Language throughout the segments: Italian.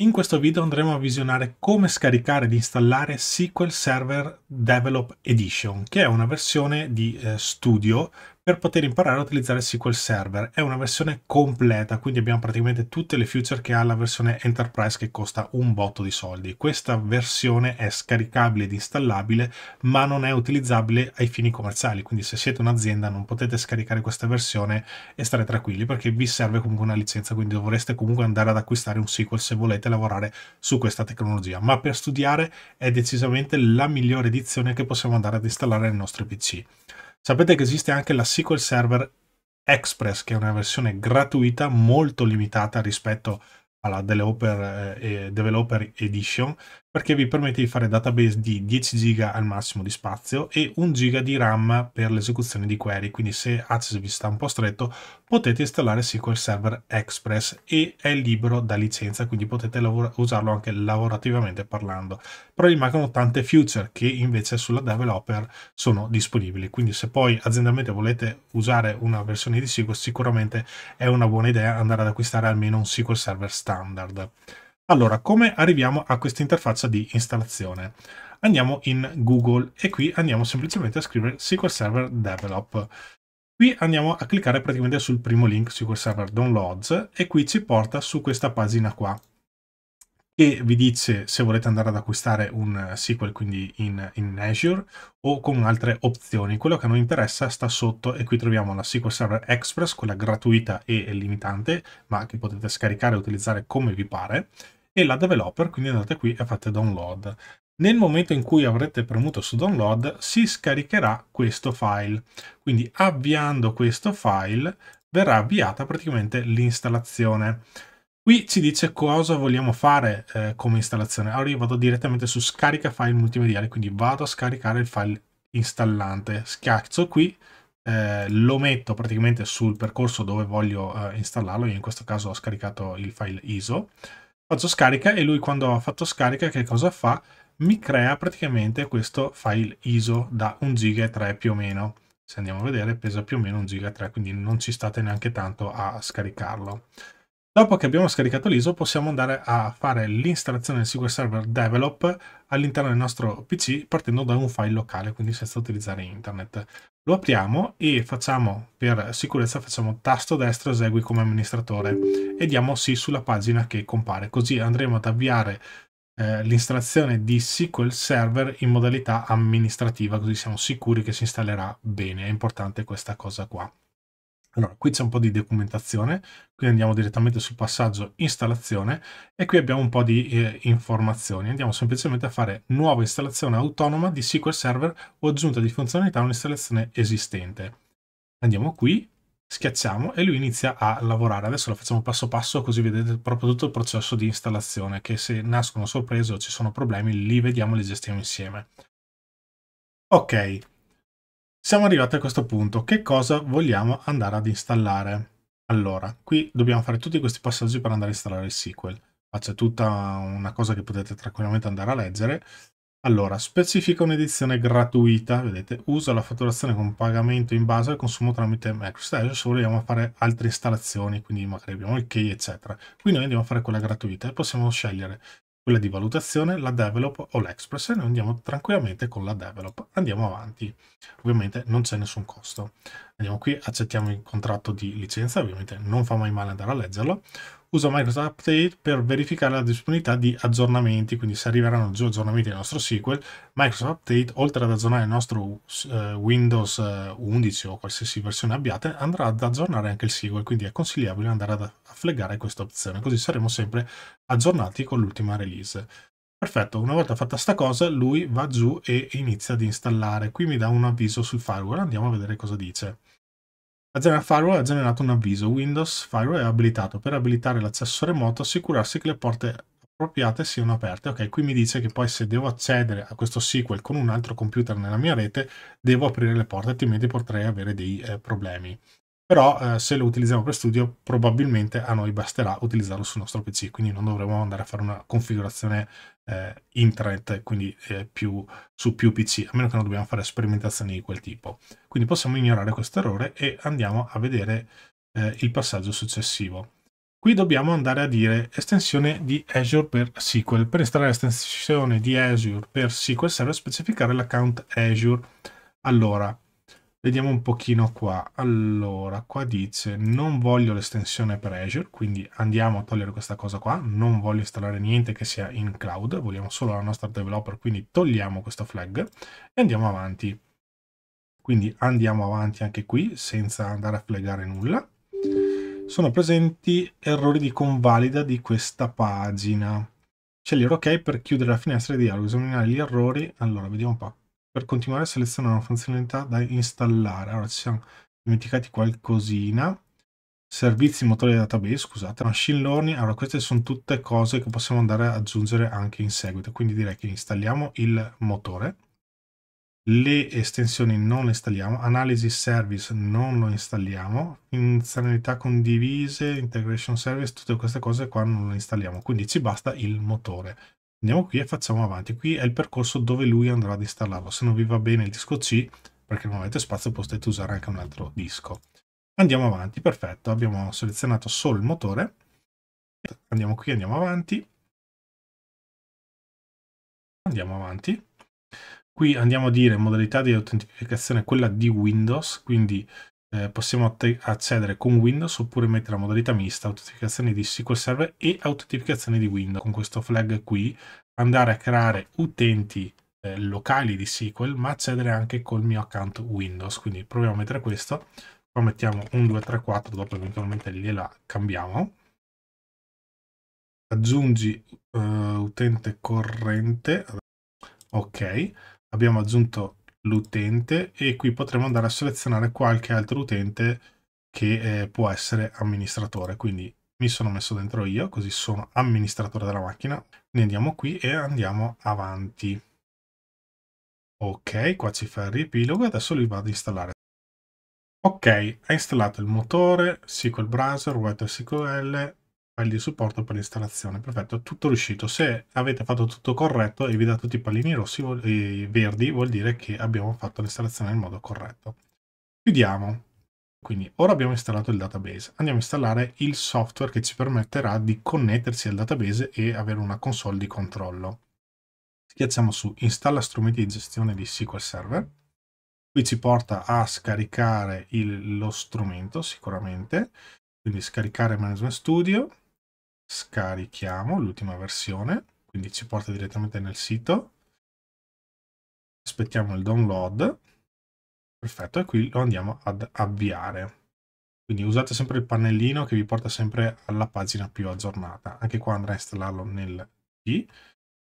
In questo video andremo a visionare come scaricare ed installare SQL Server Develop Edition, che è una versione di eh, studio per poter imparare a utilizzare SQL Server. È una versione completa, quindi abbiamo praticamente tutte le feature che ha la versione Enterprise che costa un botto di soldi. Questa versione è scaricabile ed installabile, ma non è utilizzabile ai fini commerciali, quindi se siete un'azienda non potete scaricare questa versione e stare tranquilli perché vi serve comunque una licenza, quindi dovreste comunque andare ad acquistare un SQL se volete lavorare su questa tecnologia. Ma per studiare è decisamente la migliore edizione che possiamo andare ad installare nel nostro PC. Sapete che esiste anche la SQL Server Express, che è una versione gratuita molto limitata rispetto alla Developer, eh, Developer Edition, perché vi permette di fare database di 10 giga al massimo di spazio e 1 giga di RAM per l'esecuzione di query, quindi se Access vi sta un po' stretto potete installare SQL Server Express e è libero da licenza, quindi potete usarlo anche lavorativamente parlando. Però gli mancano tante feature che invece sulla developer sono disponibili, quindi se poi aziendalmente volete usare una versione di SQL sicuramente è una buona idea andare ad acquistare almeno un SQL Server standard. Allora, come arriviamo a questa interfaccia di installazione? Andiamo in Google e qui andiamo semplicemente a scrivere SQL Server Develop. Qui andiamo a cliccare praticamente sul primo link SQL Server Downloads e qui ci porta su questa pagina qua che vi dice se volete andare ad acquistare un SQL quindi in, in, Azure o con altre opzioni. Quello che a noi interessa sta sotto e qui troviamo la SQL Server Express, quella gratuita e limitante, ma che potete scaricare e utilizzare come vi pare e la developer, quindi andate qui e fate download. Nel momento in cui avrete premuto su download si scaricherà questo file, quindi avviando questo file verrà avviata praticamente l'installazione. Qui ci dice cosa vogliamo fare eh, come installazione. Allora io vado direttamente su scarica file multimediale, quindi vado a scaricare il file installante. Schiaccio qui, eh, lo metto praticamente sul percorso dove voglio eh, installarlo, io in questo caso ho scaricato il file ISO. Faccio scarica e lui quando ha fatto scarica che cosa fa? Mi crea praticamente questo file ISO da 1 giga e 3 più o meno. Se andiamo a vedere pesa più o meno 1 giga e 3, quindi non ci state neanche tanto a scaricarlo. Dopo che abbiamo scaricato l'ISO possiamo andare a fare l'installazione del SQL Server Develop all'interno del nostro PC partendo da un file locale, quindi senza utilizzare internet. Lo apriamo e facciamo, per sicurezza, facciamo tasto destro esegui come amministratore e diamo sì sulla pagina che compare. Così andremo ad avviare eh, l'installazione di SQL Server in modalità amministrativa, così siamo sicuri che si installerà bene. È importante questa cosa qua. Allora, qui c'è un po' di documentazione, quindi andiamo direttamente sul passaggio installazione e qui abbiamo un po' di eh, informazioni. Andiamo semplicemente a fare nuova installazione autonoma di SQL Server o aggiunta di funzionalità a un'installazione esistente. Andiamo qui, schiacciamo e lui inizia a lavorare. Adesso lo facciamo passo passo così vedete proprio tutto il processo di installazione che se nascono sorprese o ci sono problemi li vediamo e li gestiamo insieme. Ok, siamo arrivati a questo punto, che cosa vogliamo andare ad installare? Allora, qui dobbiamo fare tutti questi passaggi per andare a installare il SQL. c'è tutta una cosa che potete tranquillamente andare a leggere. Allora, specifica un'edizione gratuita, vedete, usa la fatturazione con pagamento in base al consumo tramite MicroStation se vogliamo fare altre installazioni, quindi magari abbiamo il key, eccetera. Qui noi andiamo a fare quella gratuita e possiamo scegliere quella di valutazione, la develop o l'express e noi andiamo tranquillamente con la develop, andiamo avanti, ovviamente non c'è nessun costo. Andiamo qui, accettiamo il contratto di licenza, ovviamente non fa mai male andare a leggerlo. Uso Microsoft Update per verificare la disponibilità di aggiornamenti, quindi se arriveranno giù aggiornamenti al nostro SQL, Microsoft Update, oltre ad aggiornare il nostro eh, Windows 11 eh, o qualsiasi versione abbiate, andrà ad aggiornare anche il SQL, quindi è consigliabile andare a fleggare questa opzione, così saremo sempre aggiornati con l'ultima release. Perfetto, una volta fatta sta cosa, lui va giù e inizia ad installare. Qui mi dà un avviso sul firewall, andiamo a vedere cosa dice. La General firewall ha generato un avviso, Windows Firewall è abilitato. Per abilitare l'accesso remoto assicurarsi che le porte appropriate siano aperte. Ok, qui mi dice che poi se devo accedere a questo SQL con un altro computer nella mia rete, devo aprire le porte, altrimenti potrei avere dei eh, problemi però eh, se lo utilizziamo per studio probabilmente a noi basterà utilizzarlo sul nostro PC, quindi non dovremo andare a fare una configurazione eh, intranet, quindi eh, più, su più PC, a meno che non dobbiamo fare sperimentazioni di quel tipo. Quindi possiamo ignorare questo errore e andiamo a vedere eh, il passaggio successivo. Qui dobbiamo andare a dire estensione di Azure per SQL. Per installare l'estensione di Azure per SQL serve specificare l'account Azure. Allora, Vediamo un pochino qua. Allora, qua dice non voglio l'estensione per Azure, quindi andiamo a togliere questa cosa qua. Non voglio installare niente che sia in cloud, vogliamo solo la nostra developer, quindi togliamo questo flag e andiamo avanti. Quindi andiamo avanti anche qui senza andare a flaggare nulla. Sono presenti errori di convalida di questa pagina. Scegliere ok per chiudere la finestra di dialogo, esaminare gli errori. Allora, vediamo un po' Per continuare seleziona una funzionalità da installare. Allora ci siamo dimenticati qualcosina. Servizi motore database, scusate, machine learning. Allora queste sono tutte cose che possiamo andare ad aggiungere anche in seguito. Quindi direi che installiamo il motore. Le estensioni non le installiamo, analisi service non lo installiamo, funzionalità condivise, integration service, tutte queste cose qua non le installiamo, quindi ci basta il motore. Andiamo qui e facciamo avanti. Qui è il percorso dove lui andrà ad installarlo. Se non vi va bene il disco C, perché non avete spazio, potete usare anche un altro disco. Andiamo avanti, perfetto. Abbiamo selezionato solo il motore. Andiamo qui, andiamo avanti. Andiamo avanti. Qui andiamo a dire modalità di autentificazione quella di Windows, quindi eh, possiamo accedere con Windows oppure mettere la modalità mista, autenticazione di SQL Server e autenticazione di Windows. Con questo flag qui andare a creare utenti eh, locali di SQL ma accedere anche col mio account Windows. Quindi proviamo a mettere questo, qua mettiamo 1, 2, 3, 4, dopo eventualmente gliela cambiamo. Aggiungi uh, utente corrente, ok, abbiamo aggiunto l'utente e qui potremo andare a selezionare qualche altro utente che eh, può essere amministratore. Quindi mi sono messo dentro io, così sono amministratore della macchina. Ne andiamo qui e andiamo avanti. Ok, qua ci fa il riepilogo adesso li vado ad installare. Ok, ha installato il motore, SQL Browser, WebSQL, file di supporto per l'installazione. Perfetto, tutto riuscito. Se avete fatto tutto corretto e vi dà tutti i pallini rossi e verdi, vuol dire che abbiamo fatto l'installazione nel modo corretto. Chiudiamo. Quindi ora abbiamo installato il database. Andiamo a installare il software che ci permetterà di connettersi al database e avere una console di controllo. Schiacciamo su Installa strumenti di gestione di SQL Server. Qui ci porta a scaricare il, lo strumento sicuramente, quindi scaricare Management Studio, scarichiamo l'ultima versione, quindi ci porta direttamente nel sito, aspettiamo il download, perfetto, e qui lo andiamo ad avviare. Quindi usate sempre il pannellino che vi porta sempre alla pagina più aggiornata. Anche qua andrà a installarlo nel P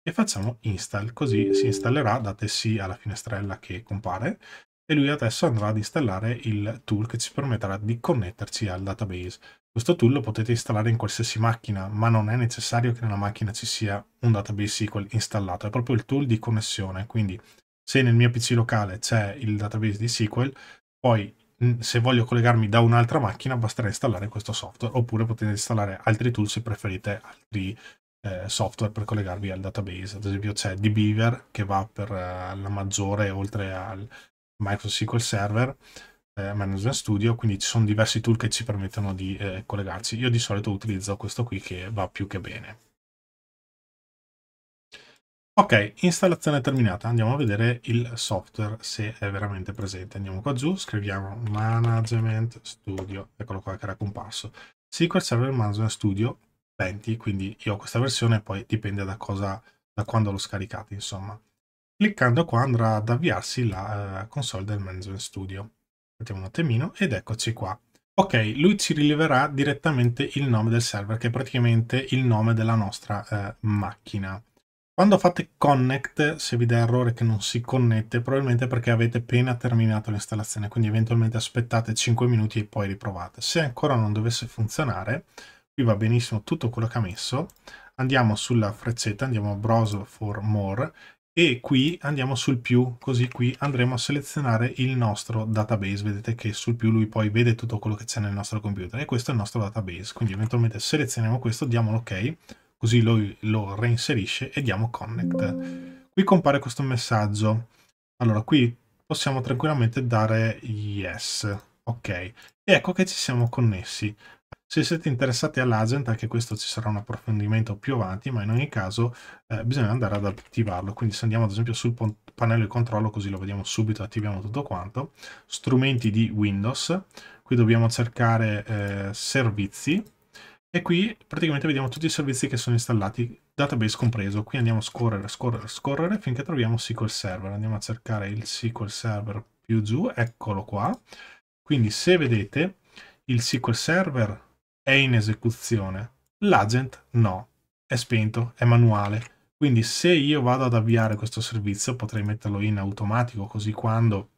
e facciamo install, così si installerà, date sì alla finestrella che compare e lui adesso andrà ad installare il tool che ci permetterà di connetterci al database. Questo tool lo potete installare in qualsiasi macchina, ma non è necessario che nella macchina ci sia un database SQL installato, è proprio il tool di connessione, quindi se nel mio PC locale c'è il database di SQL, poi se voglio collegarmi da un'altra macchina basterà installare questo software, oppure potete installare altri tool se preferite altri eh, software per collegarvi al database. Ad esempio c'è DBeaver che va per eh, la maggiore oltre al, MicroSQL Server, eh, Management Studio, quindi ci sono diversi tool che ci permettono di eh, collegarci. Io di solito utilizzo questo qui che va più che bene. Ok, installazione terminata. Andiamo a vedere il software se è veramente presente. Andiamo qua giù, scriviamo Management Studio, eccolo qua che era comparso. SQL Server Management Studio 20, quindi io ho questa versione, poi dipende da, cosa, da quando l'ho scaricata, insomma. Cliccando qua andrà ad avviarsi la eh, console del Management Studio. Aspettiamo un attimino ed eccoci qua. Ok, lui ci rileverà direttamente il nome del server, che è praticamente il nome della nostra eh, macchina. Quando fate connect, se vi dà errore che non si connette, probabilmente perché avete appena terminato l'installazione, quindi eventualmente aspettate 5 minuti e poi riprovate. Se ancora non dovesse funzionare, qui va benissimo tutto quello che ha messo, andiamo sulla freccetta, andiamo a browse for more, e qui andiamo sul più, così qui andremo a selezionare il nostro database. Vedete che sul più lui poi vede tutto quello che c'è nel nostro computer e questo è il nostro database. Quindi eventualmente selezioniamo questo, diamo l'ok, così lui lo reinserisce e diamo connect. Qui compare questo messaggio. Allora qui possiamo tranquillamente dare yes, ok. E ecco che ci siamo connessi. Se siete interessati all'agent, anche questo ci sarà un approfondimento più avanti, ma in ogni caso eh, bisogna andare ad attivarlo. Quindi se andiamo ad esempio sul pannello di controllo, così lo vediamo subito, attiviamo tutto quanto. Strumenti di Windows, qui dobbiamo cercare eh, servizi, e qui praticamente vediamo tutti i servizi che sono installati, database compreso. Qui andiamo a scorrere, scorrere, scorrere finché troviamo SQL Server. Andiamo a cercare il SQL Server più giù, eccolo qua. Quindi se vedete il SQL Server è in esecuzione. L'agent no, è spento, è manuale. Quindi se io vado ad avviare questo servizio potrei metterlo in automatico così quando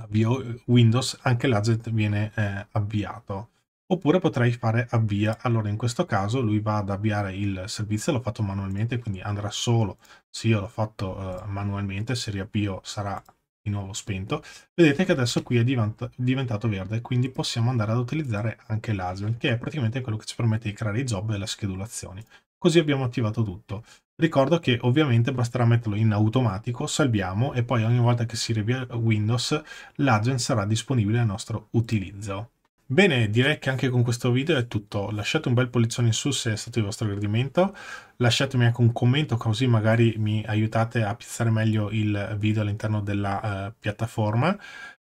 avvio Windows anche l'agent viene eh, avviato. Oppure potrei fare avvia, allora in questo caso lui va ad avviare il servizio, l'ho fatto manualmente, quindi andrà solo se io l'ho fatto eh, manualmente, se riavvio sarà di nuovo spento, vedete che adesso qui è diventato verde, quindi possiamo andare ad utilizzare anche l'Aswell, che è praticamente quello che ci permette di creare i job e le schedulazioni. Così abbiamo attivato tutto. Ricordo che ovviamente basterà metterlo in automatico, salviamo e poi ogni volta che si riavvia Windows l'agent sarà disponibile al nostro utilizzo. Bene, direi che anche con questo video è tutto. Lasciate un bel pollizione in su se è stato di vostro gradimento, lasciatemi anche un commento così magari mi aiutate a piazzare meglio il video all'interno della uh, piattaforma.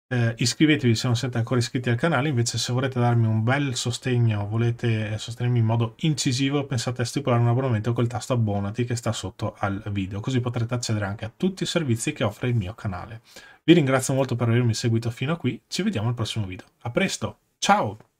Uh, iscrivetevi se non siete ancora iscritti al canale, invece se volete darmi un bel sostegno, volete eh, sostenermi in modo incisivo, pensate a stipulare un abbonamento col tasto abbonati che sta sotto al video, così potrete accedere anche a tutti i servizi che offre il mio canale. Vi ringrazio molto per avermi seguito fino a qui, ci vediamo al prossimo video. A presto! Ciao.